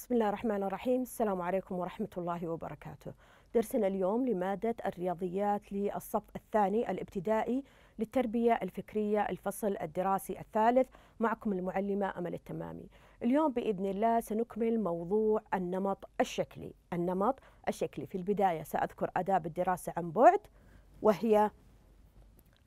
بسم الله الرحمن الرحيم السلام عليكم ورحمة الله وبركاته درسنا اليوم لمادة الرياضيات للصف الثاني الابتدائي للتربية الفكرية الفصل الدراسي الثالث معكم المعلمة أمل التمامي اليوم بإذن الله سنكمل موضوع النمط الشكلي النمط الشكلي في البداية سأذكر أداب الدراسة عن بعد وهي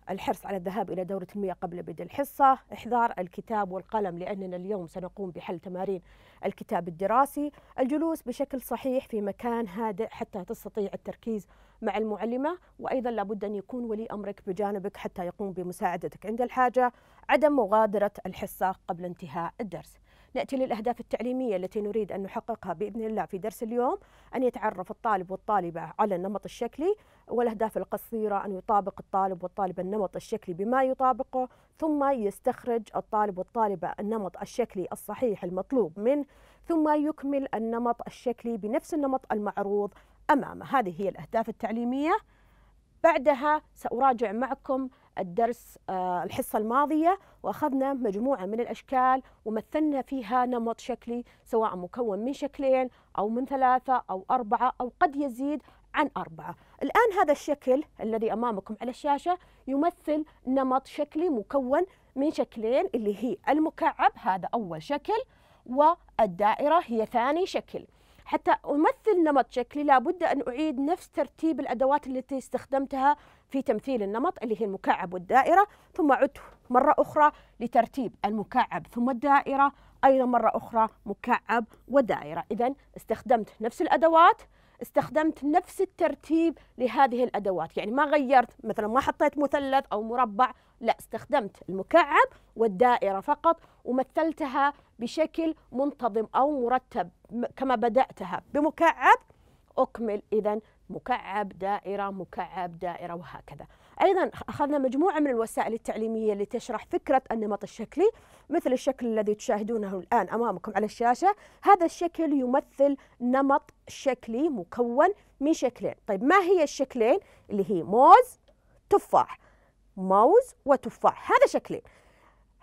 الحرص على الذهاب إلى دورة المياه قبل بدء الحصة إحضار الكتاب والقلم لأننا اليوم سنقوم بحل تمارين الكتاب الدراسي الجلوس بشكل صحيح في مكان هادئ حتى تستطيع التركيز مع المعلمة وأيضا لابد أن يكون ولي أمرك بجانبك حتى يقوم بمساعدتك عند الحاجة عدم مغادرة الحصة قبل انتهاء الدرس ناتي للاهداف التعليميه التي نريد ان نحققها باذن الله في درس اليوم ان يتعرف الطالب والطالبه على النمط الشكلي والاهداف القصيره ان يطابق الطالب والطالبه النمط الشكلي بما يطابقه ثم يستخرج الطالب والطالبه النمط الشكلي الصحيح المطلوب منه ثم يكمل النمط الشكلي بنفس النمط المعروض امامه هذه هي الاهداف التعليميه بعدها ساراجع معكم الدرس آه، الحصة الماضية وأخذنا مجموعة من الأشكال ومثلنا فيها نمط شكلي سواء مكون من شكلين أو من ثلاثة أو أربعة أو قد يزيد عن أربعة الآن هذا الشكل الذي أمامكم على الشاشة يمثل نمط شكلي مكون من شكلين اللي هي المكعب هذا أول شكل والدائرة هي ثاني شكل حتى أمثل نمط شكلي لابد أن أعيد نفس ترتيب الأدوات التي استخدمتها في تمثيل النمط اللي هي المكعب والدائرة ثم عدت مرة أخرى لترتيب المكعب ثم الدائرة أيضا مرة أخرى مكعب ودائرة إذا استخدمت نفس الأدوات استخدمت نفس الترتيب لهذه الادوات يعني ما غيرت مثلا ما حطيت مثلث او مربع لا استخدمت المكعب والدائره فقط ومثلتها بشكل منتظم أو مرتب كما بدأتها بمكعب أكمل إذا مكعب دائرة مكعب دائرة وهكذا أيضا أخذنا مجموعة من الوسائل التعليمية اللي تشرح فكرة النمط الشكلي مثل الشكل الذي تشاهدونه الآن أمامكم على الشاشة هذا الشكل يمثل نمط شكلي مكون من شكلين طيب ما هي الشكلين اللي هي موز تفاح موز وتفاح هذا شكلين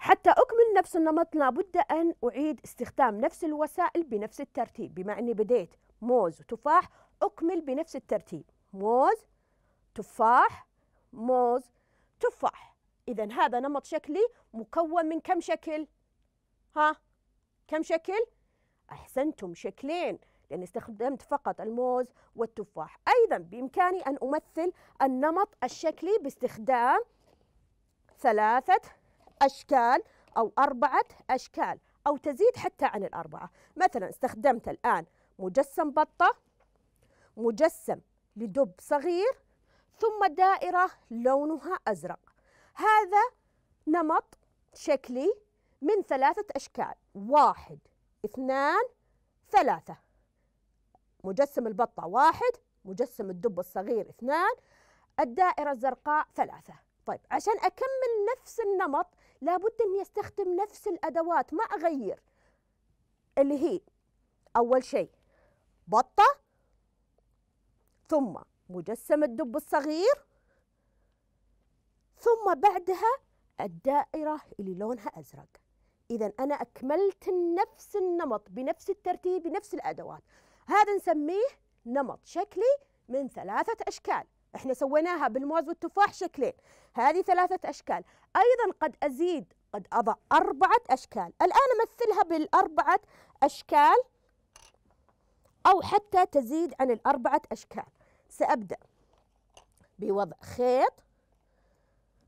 حتى أكمل نفس النمط لابد أن أعيد استخدام نفس الوسائل بنفس الترتيب بما أني بديت موز وتفاح أكمل بنفس الترتيب موز تفاح موز تفاح إذا هذا نمط شكلي مكون من كم شكل؟ ها؟ كم شكل؟ أحسنتم شكلين لأني استخدمت فقط الموز والتفاح أيضا بإمكاني أن أمثل النمط الشكلي باستخدام ثلاثة أشكال أو أربعة أشكال أو تزيد حتى عن الأربعة مثلا استخدمت الآن مجسم بطة مجسم لدب صغير ثم دائرة لونها أزرق هذا نمط شكلي من ثلاثة أشكال واحد اثنان ثلاثة مجسم البطة واحد مجسم الدب الصغير اثنان الدائرة الزرقاء ثلاثة طيب عشان أكمل نفس النمط لابد اني استخدم نفس الادوات ما اغير اللي هي اول شيء بطه ثم مجسم الدب الصغير ثم بعدها الدائره اللي لونها ازرق اذا انا اكملت نفس النمط بنفس الترتيب بنفس الادوات هذا نسميه نمط شكلي من ثلاثه اشكال احنا سويناها بالموز والتفاح شكلين هذه ثلاثة أشكال أيضا قد أزيد قد أضع أربعة أشكال الآن أمثلها بالأربعة أشكال أو حتى تزيد عن الأربعة أشكال سأبدأ بوضع خيط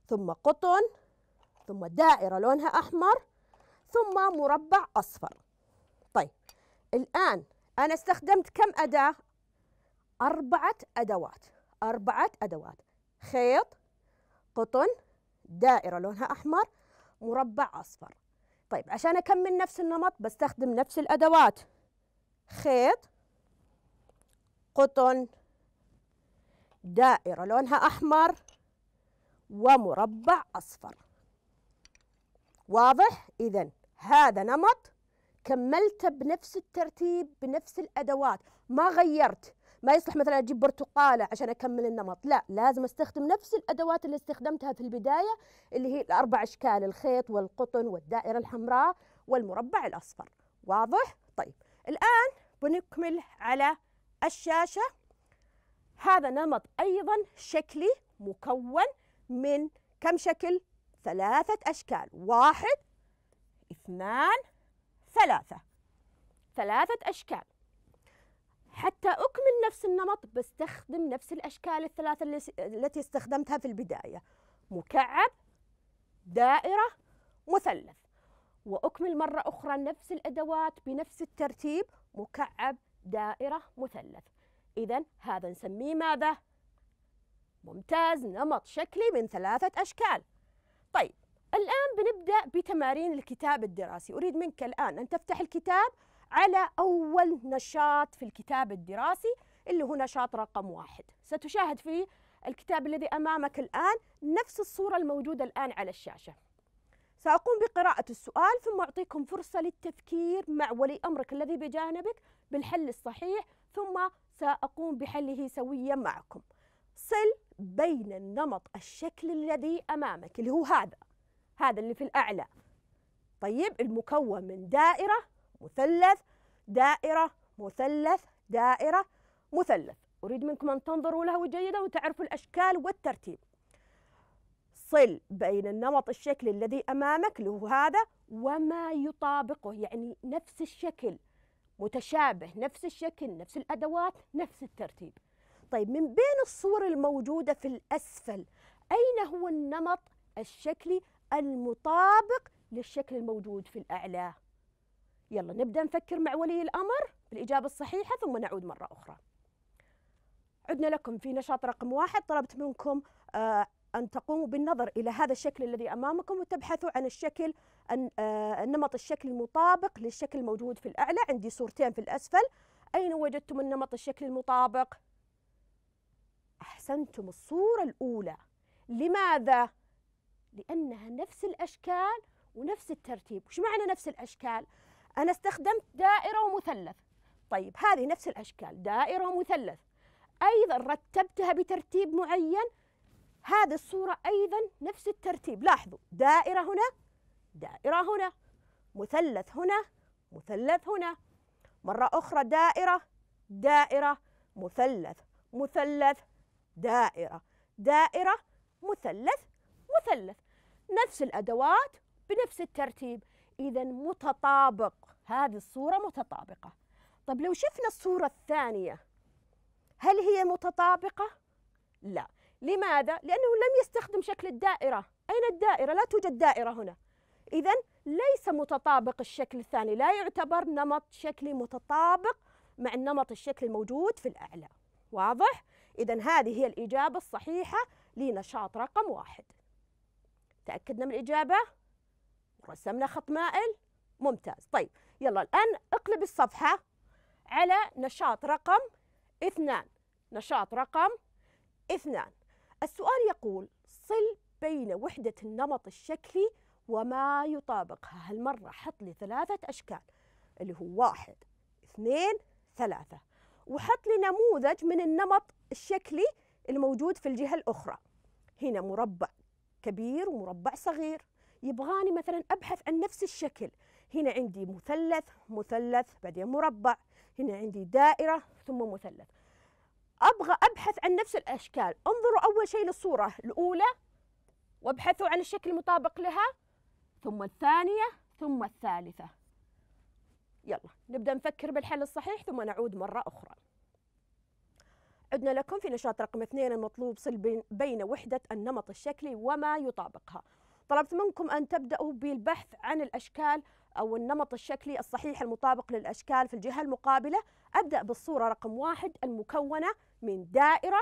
ثم قطن ثم دائرة لونها أحمر ثم مربع أصفر طيب الآن أنا استخدمت كم أداة؟ أربعة أدوات أربعة أدوات خيط قطن دائرة لونها أحمر مربع أصفر طيب عشان أكمل نفس النمط بستخدم نفس الأدوات خيط قطن دائرة لونها أحمر ومربع أصفر واضح؟ إذا هذا نمط كملت بنفس الترتيب بنفس الأدوات ما غيرت ما يصلح مثلا اجيب برتقاله عشان اكمل النمط لا لازم استخدم نفس الادوات اللي استخدمتها في البدايه اللي هي الاربع اشكال الخيط والقطن والدائره الحمراء والمربع الاصفر واضح طيب الان بنكمل على الشاشه هذا نمط ايضا شكلي مكون من كم شكل ثلاثه اشكال واحد اثنان ثلاثه ثلاثه اشكال حتى أكمل نفس النمط بستخدم نفس الأشكال الثلاثة التي استخدمتها في البداية مكعب دائرة مثلث وأكمل مرة أخرى نفس الأدوات بنفس الترتيب مكعب دائرة مثلث إذا هذا نسميه ماذا؟ ممتاز نمط شكلي من ثلاثة أشكال طيب الآن بنبدأ بتمارين الكتاب الدراسي أريد منك الآن أن تفتح الكتاب على أول نشاط في الكتاب الدراسي اللي هو نشاط رقم واحد ستشاهد في الكتاب الذي أمامك الآن نفس الصورة الموجودة الآن على الشاشة سأقوم بقراءة السؤال ثم أعطيكم فرصة للتفكير مع ولي أمرك الذي بجانبك بالحل الصحيح ثم سأقوم بحله سويا معكم صل بين النمط الشكل الذي أمامك اللي هو هذا هذا اللي في الأعلى طيب المكون من دائرة مثلث دائرة مثلث دائرة مثلث أريد منكم أن تنظروا له جيدا وتعرفوا الأشكال والترتيب صل بين النمط الشكلي الذي أمامك اللي هو هذا وما يطابقه يعني نفس الشكل متشابه نفس الشكل نفس الأدوات نفس الترتيب طيب من بين الصور الموجودة في الأسفل أين هو النمط الشكلي المطابق للشكل الموجود في الأعلى يلا نبدأ نفكر مع ولي الأمر بالإجابة الصحيحة ثم نعود مرة أخرى عدنا لكم في نشاط رقم واحد طلبت منكم آه، أن تقوموا بالنظر إلى هذا الشكل الذي أمامكم وتبحثوا عن الشكل النمط آه، الشكل المطابق للشكل الموجود في الأعلى عندي صورتين في الأسفل أين وجدتم النمط الشكل المطابق؟ أحسنتم الصورة الأولى لماذا؟ لأنها نفس الأشكال ونفس الترتيب وش معنى نفس الأشكال؟ أنا استخدمت دائرة ومثلث طيب هذه نفس الأشكال دائرة ومثلث أيضا رتبتها بترتيب معين هذه الصورة أيضا نفس الترتيب لاحظوا دائرة هنا دائرة هنا مثلث هنا مثلث هنا مرة أخرى دائرة دائرة مثلث مثلث دائرة دائرة مثلث مثلث نفس الأدوات بنفس الترتيب إذا متطابق هذه الصورة متطابقة طب لو شفنا الصورة الثانية هل هي متطابقة؟ لا لماذا؟ لأنه لم يستخدم شكل الدائرة أين الدائرة؟ لا توجد دائرة هنا إذا ليس متطابق الشكل الثاني لا يعتبر نمط شكلي متطابق مع النمط الشكلي الموجود في الأعلى واضح؟ إذا هذه هي الإجابة الصحيحة لنشاط رقم واحد تأكدنا من الإجابة ورسمنا خط مائل ممتاز طيب يلا الآن اقلب الصفحة على نشاط رقم اثنان نشاط رقم اثنان السؤال يقول صل بين وحدة النمط الشكلي وما يطابقها هالمرة حط لي ثلاثة أشكال اللي هو واحد اثنين ثلاثة وحط لي نموذج من النمط الشكلي الموجود في الجهة الأخرى هنا مربع كبير ومربع صغير يبغاني مثلا أبحث عن نفس الشكل هنا عندي مثلث مثلث بعدين مربع هنا عندي دائرة ثم مثلث أبغى أبحث عن نفس الأشكال انظروا أول شيء للصورة الأولى وابحثوا عن الشكل المطابق لها ثم الثانية ثم الثالثة يلا نبدأ نفكر بالحل الصحيح ثم نعود مرة أخرى عدنا لكم في نشاط رقم اثنين المطلوب صلب بين وحدة النمط الشكلي وما يطابقها طلبت منكم أن تبدأوا بالبحث عن الأشكال أو النمط الشكلي الصحيح المطابق للأشكال في الجهة المقابلة أبدأ بالصورة رقم واحد المكونة من دائرة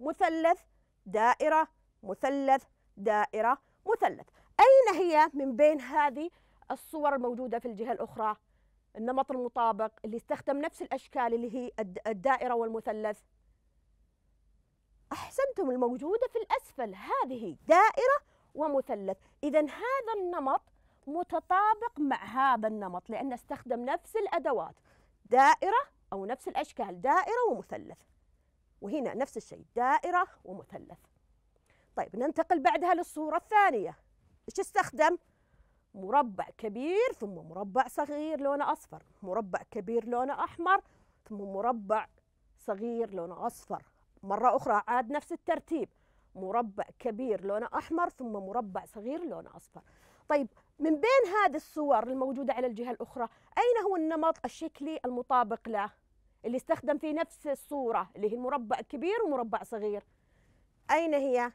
مثلث دائرة مثلث دائرة مثلث أين هي من بين هذه الصور الموجودة في الجهة الأخرى النمط المطابق اللي استخدم نفس الأشكال اللي هي الدائرة والمثلث أحسنتم الموجودة في الأسفل هذه دائرة ومثلث إذا هذا النمط متطابق مع هذا النمط لأن استخدم نفس الأدوات دائرة أو نفس الأشكال دائرة ومثلث وهنا نفس الشيء دائرة ومثلث طيب ننتقل بعدها للصورة الثانية إيش استخدم؟ مربع كبير ثم مربع صغير لونه أصفر مربع كبير لونه أحمر ثم مربع صغير لونه أصفر مرة أخرى عاد نفس الترتيب مربع كبير لونه أحمر ثم مربع صغير لونه أصفر طيب من بين هذه الصور الموجودة على الجهة الأخرى أين هو النمط الشكلي المطابق له اللي استخدم في نفس الصورة اللي هي المربع كبير ومربع صغير أين هي؟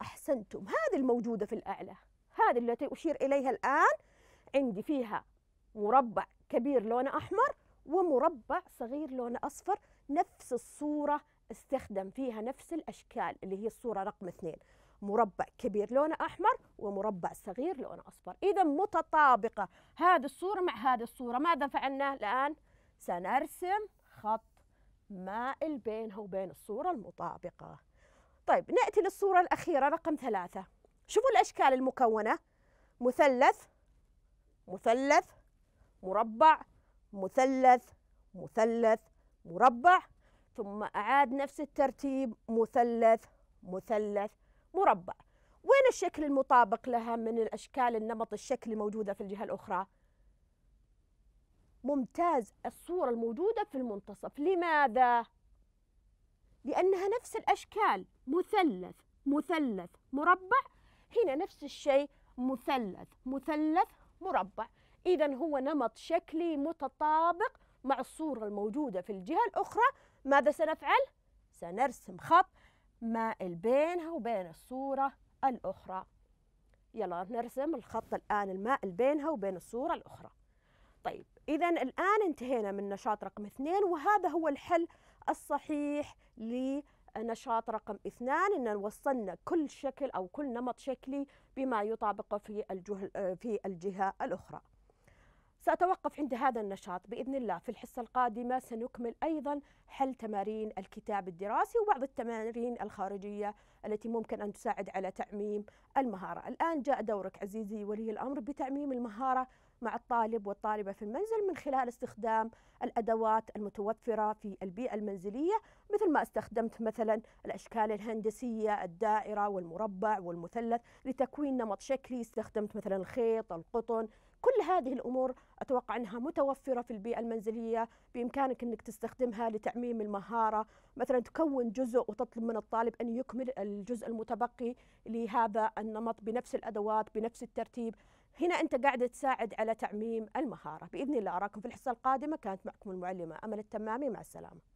أحسنتم هذه الموجودة في الأعلى هذه التي أشير إليها الآن عندي فيها مربع كبير لونه أحمر ومربع صغير لونه أصفر نفس الصورة استخدم فيها نفس الأشكال اللي هي الصورة رقم اثنين مربع كبير لونه أحمر ومربع صغير لونه أصفر إذا متطابقة هذه الصورة مع هذه الصورة ماذا فعلنا الآن؟ سنرسم خط مائل بينها وبين الصورة المطابقة طيب نأتي للصورة الأخيرة رقم ثلاثة شوفوا الأشكال المكونة مثلث مثلث مربع مثلث مثلث مربع ثم أعاد نفس الترتيب مثلث مثلث مربع وين الشكل المطابق لها من الأشكال النمط الشكلي الموجودة في الجهة الأخرى ممتاز الصورة الموجودة في المنتصف لماذا؟ لأنها نفس الأشكال مثلث مثلث مربع هنا نفس الشيء مثلث مثلث مربع إذا هو نمط شكلي متطابق مع الصورة الموجودة في الجهة الأخرى ماذا سنفعل؟ سنرسم خط مائل بينها وبين الصورة الأخرى يلا نرسم الخط الآن المائل بينها وبين الصورة الأخرى طيب إذا الآن انتهينا من نشاط رقم اثنين وهذا هو الحل الصحيح لنشاط رقم اثنان إن وصلنا كل شكل أو كل نمط شكلي بما يطابقه في الجهة, في الجهة الأخرى سأتوقف عند هذا النشاط بإذن الله في الحصة القادمة سنكمل أيضا حل تمارين الكتاب الدراسي وبعض التمارين الخارجية التي ممكن أن تساعد على تعميم المهارة الآن جاء دورك عزيزي ولي الأمر بتعميم المهارة مع الطالب والطالبة في المنزل من خلال استخدام الأدوات المتوفرة في البيئة المنزلية مثل ما استخدمت مثلا الأشكال الهندسية الدائرة والمربع والمثلث لتكوين نمط شكلي استخدمت مثلا الخيط القطن كل هذه الأمور أتوقع أنها متوفرة في البيئة المنزلية بإمكانك أنك تستخدمها لتعميم المهارة مثلا تكون جزء وتطلب من الطالب أن يكمل الجزء المتبقي لهذا النمط بنفس الأدوات بنفس الترتيب هنا أنت قاعد تساعد على تعميم المهارة بإذن الله أراكم في الحصة القادمة كانت معكم المعلمة أمل التمامي مع السلامة